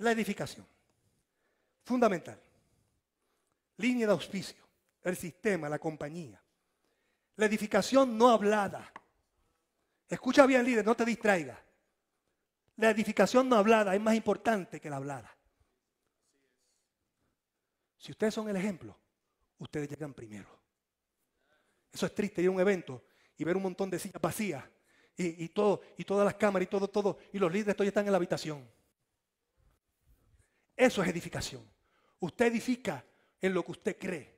la edificación. Fundamental. Línea de auspicio, el sistema, la compañía. La edificación no hablada. Escucha bien, líder, no te distraigas. La edificación no hablada es más importante que la hablada. Si ustedes son el ejemplo, ustedes llegan primero. Eso es triste ir a un evento y ver un montón de sillas vacías y, todo, y todas las cámaras y todo, todo, y los líderes todavía están en la habitación. Eso es edificación. Usted edifica en lo que usted cree.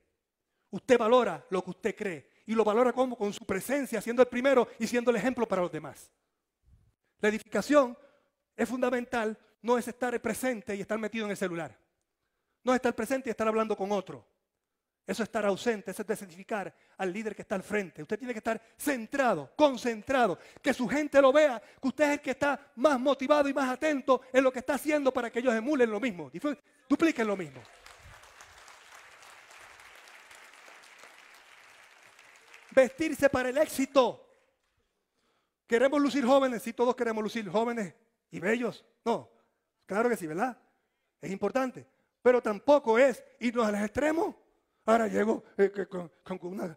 Usted valora lo que usted cree. Y lo valora como con su presencia, siendo el primero y siendo el ejemplo para los demás. La edificación es fundamental, no es estar presente y estar metido en el celular. No es estar presente y estar hablando con otro. Eso es estar ausente, eso es desidentificar al líder que está al frente. Usted tiene que estar centrado, concentrado, que su gente lo vea, que usted es el que está más motivado y más atento en lo que está haciendo para que ellos emulen lo mismo, dupliquen lo mismo. Vestirse para el éxito. Queremos lucir jóvenes, sí, todos queremos lucir jóvenes y bellos. No, claro que sí, ¿verdad? Es importante. Pero tampoco es irnos a los extremos. Ahora llego eh, con, una,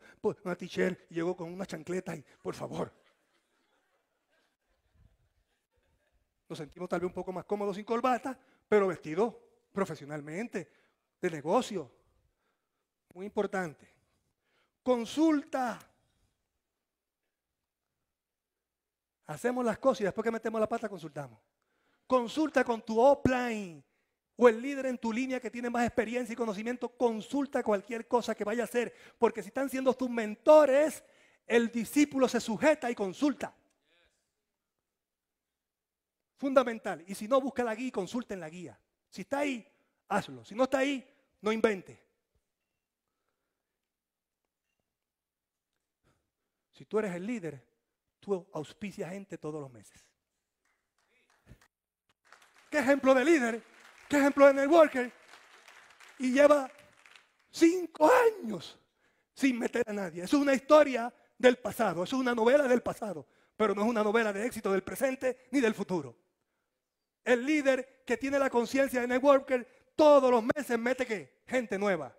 t-shirt, llego con una chancleta y por favor. Nos sentimos tal vez un poco más cómodos sin corbata, pero vestidos profesionalmente, de negocio. Muy importante. Consulta. Hacemos las cosas y después que metemos la pata consultamos. Consulta con tu offline o el líder en tu línea que tiene más experiencia y conocimiento, consulta cualquier cosa que vaya a hacer. Porque si están siendo tus mentores, el discípulo se sujeta y consulta. Fundamental. Y si no, busca la guía y consulta en la guía. Si está ahí, hazlo. Si no está ahí, no invente. Si tú eres el líder, tú auspicias gente todos los meses. ¿Qué ejemplo de líder? que ejemplo de networker, y lleva cinco años sin meter a nadie. Es una historia del pasado, es una novela del pasado, pero no es una novela de éxito del presente ni del futuro. El líder que tiene la conciencia de networker todos los meses mete ¿qué? gente nueva.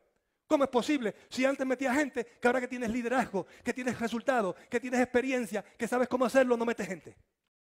¿Cómo es posible? Si antes metía gente, que ahora que tienes liderazgo, que tienes resultados, que tienes experiencia, que sabes cómo hacerlo, no metes gente.